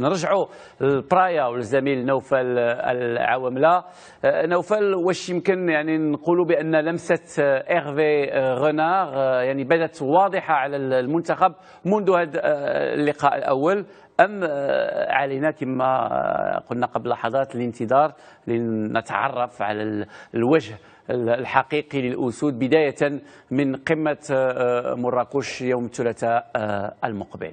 نرجعوا للبرايا والزميل نوفل العوامله آه، نوفل واش يمكن يعني نقولوا بان لمسه آه، ايرفي رونار آه، يعني بدات واضحه على المنتخب منذ هذا اللقاء الاول ام علينا كما قلنا قبل لحظات الانتظار لنتعرف على الوجه الحقيقي للاسود بدايه من قمه مراكش يوم الثلاثاء المقبل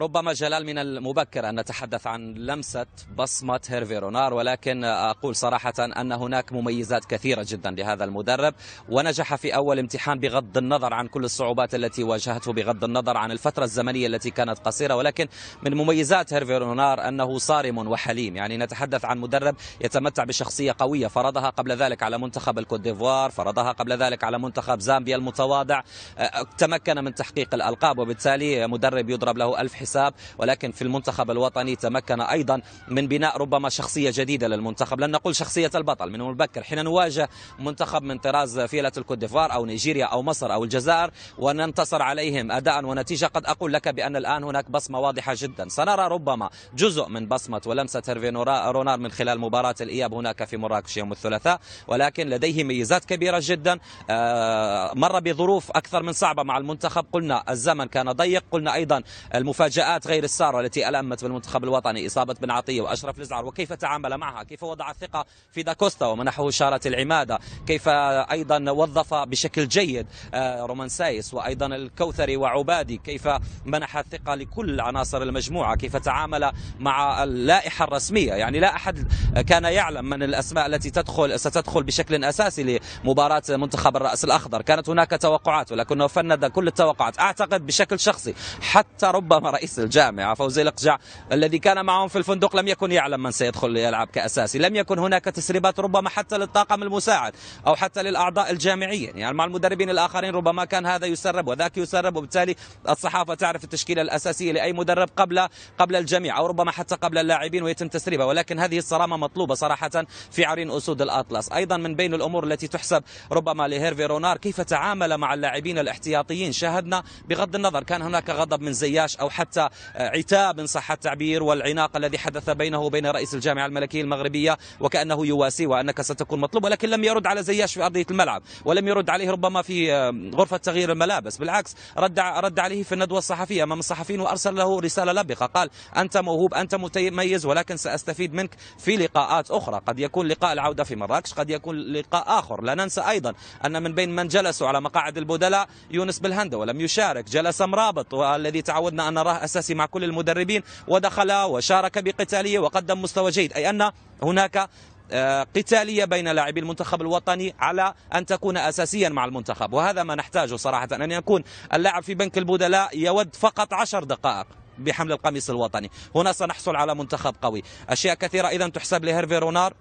ربما جلال من المبكر أن نتحدث عن لمسة بصمة هيرفي رونار ولكن أقول صراحة أن هناك مميزات كثيرة جدا لهذا المدرب ونجح في أول امتحان بغض النظر عن كل الصعوبات التي واجهته بغض النظر عن الفترة الزمنية التي كانت قصيرة ولكن من مميزات هيرفي رونار أنه صارم وحليم يعني نتحدث عن مدرب يتمتع بشخصية قوية فرضها قبل ذلك على منتخب الكوت ديفوار فرضها قبل ذلك على منتخب زامبيا المتواضع آه، تمكن من تحقيق الألقاب وبالتالي مدرب يضرب له ألف حساب الحساب ولكن في المنتخب الوطني تمكن أيضا من بناء ربما شخصية جديدة للمنتخب لن نقول شخصية البطل من المبكر حين نواجه منتخب من طراز فيلة ديفوار أو نيجيريا أو مصر أو الجزائر وننتصر عليهم أداء ونتيجة قد أقول لك بأن الآن هناك بصمة واضحة جدا سنرى ربما جزء من بصمة ولمسة هيرفي رونار من خلال مباراة الإياب هناك في مراكش يوم الثلاثاء ولكن لديه ميزات كبيرة جدا آه، مر بظروف أكثر من صعبة مع المنتخب قلنا الزمن كان ضيق قلنا أيضا المفاجأة الانشاءات غير الساره التي المت بالمنتخب الوطني اصابه بن عطيه واشرف لزعر وكيف تعامل معها كيف وضع الثقه في داكوستا ومنحه شاره العماده كيف ايضا وظف بشكل جيد آه، رومان سايس وايضا الكوثري وعبادي كيف منح الثقه لكل عناصر المجموعه كيف تعامل مع اللائحه الرسميه يعني لا احد كان يعلم من الاسماء التي تدخل ستدخل بشكل اساسي لمباراه منتخب الراس الاخضر كانت هناك توقعات ولكنه فند كل التوقعات اعتقد بشكل شخصي حتى ربما رئيس الجامعة فوزي القجع الذي كان معهم في الفندق لم يكن يعلم من سيدخل ليلعب كأساسي لم يكن هناك تسريبات ربما حتى للطاقم المساعد أو حتى للأعضاء الجامعيين يعني مع المدربين الآخرين ربما كان هذا يسرب وذاك يسرب وبالتالي الصحافة تعرف التشكيلة الأساسية لأي مدرب قبل قبل الجميع أو ربما حتى قبل اللاعبين ويتم تسريبها ولكن هذه الصرامة مطلوبة صراحة في عرين أسود الأطلس أيضا من بين الأمور التي تحسب ربما لهيرفي رونار كيف تعامل مع اللاعبين الاحتياطيين شاهدنا بغض النظر كان هناك غضب من زياش أو حتى حتى آه، عتاب إن صح التعبير والعناق الذي حدث بينه وبين رئيس الجامعة الملكية المغربية وكأنه يواسي وأنك ستكون مطلوب ولكن لم يرد على زياش في أرضية الملعب ولم يرد عليه ربما في آه، غرفة تغيير الملابس بالعكس رد رد عليه في الندوة الصحفية أمام الصحفيين وأرسل له رسالة لبقة قال أنت موهوب أنت متميز ولكن سأستفيد منك في لقاءات أخرى قد يكون لقاء العودة في مراكش قد يكون لقاء آخر لا ننسى أيضا أن من بين من جلسوا على مقاعد البدلاء يونس بالهندة ولم يشارك جلس مرابط والذي تعودنا أن نراه أساسي مع كل المدربين ودخل وشارك بقتالية وقدم مستوى جيد أي أن هناك آه، قتالية بين لاعبي المنتخب الوطني على أن تكون أساسيا مع المنتخب وهذا ما نحتاجه صراحة أن يكون اللاعب في بنك البدلاء يود فقط عشر دقائق بحمل القميص الوطني هنا سنحصل على منتخب قوي أشياء كثيرة إذا تحسب لهيرفي رونار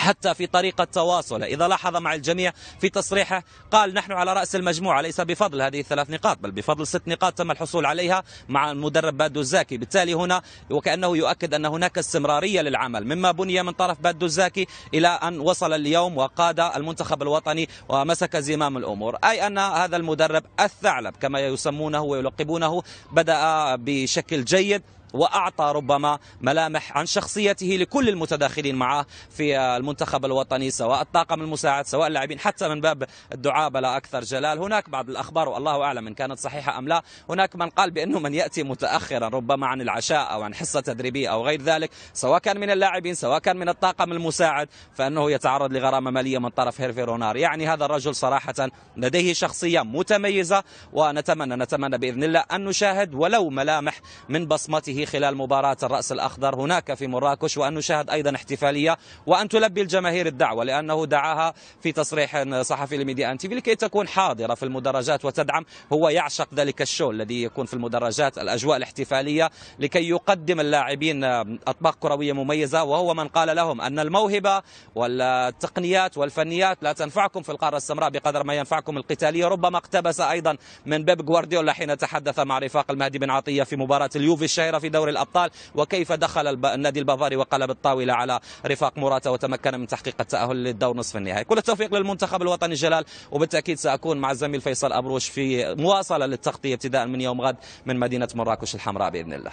حتى في طريقة تواصله إذا لاحظ مع الجميع في تصريحه قال نحن على رأس المجموعة ليس بفضل هذه الثلاث نقاط بل بفضل ست نقاط تم الحصول عليها مع المدرب بادو الزاكي بالتالي هنا وكأنه يؤكد أن هناك استمرارية للعمل مما بني من طرف بادو الزاكي إلى أن وصل اليوم وقاد المنتخب الوطني ومسك زمام الأمور أي أن هذا المدرب الثعلب كما يسمونه ويلقبونه بدأ بشكل جيد وأعطى ربما ملامح عن شخصيته لكل المتداخلين معه في المنتخب الوطني سواء الطاقم المساعد سواء اللاعبين حتى من باب الدعابه لا أكثر جلال هناك بعض الأخبار والله أعلم إن كانت صحيحة أم لا هناك من قال بأنه من يأتي متأخرا ربما عن العشاء أو عن حصة تدريبية أو غير ذلك سواء كان من اللاعبين سواء كان من الطاقم المساعد فأنه يتعرض لغرامة مالية من طرف هيرفي رونار يعني هذا الرجل صراحة لديه شخصية متميزة ونتمنى نتمنى بإذن الله أن نشاهد ولو ملامح من بصمته خلال مباراة الرأس الأخضر هناك في مراكش وأن نشاهد أيضا احتفالية وأن تلبي الجماهير الدعوة لأنه دعاها في تصريح صحفي لميديا أن تي في لكي تكون حاضرة في المدرجات وتدعم هو يعشق ذلك الشو الذي يكون في المدرجات الأجواء الاحتفالية لكي يقدم اللاعبين أطباق كروية مميزة وهو من قال لهم أن الموهبة والتقنيات والفنيات لا تنفعكم في القارة السمراء بقدر ما ينفعكم القتالية ربما اقتبس أيضا من بيب غوارديولا حين تحدث مع رفاق المهدي بن عطية في مباراة اليوفي الشهيرة في دور الابطال وكيف دخل النادي البافاري وقلب الطاوله على رفاق موراتا وتمكن من تحقيق التاهل للدور نصف النهائي كل التوفيق للمنتخب الوطني الجلال وبالتاكيد ساكون مع الزميل فيصل ابروش في مواصله للتغطيه ابتداء من يوم غد من مدينه مراكش الحمراء باذن الله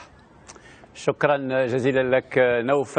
شكرا جزيلا لك نوفل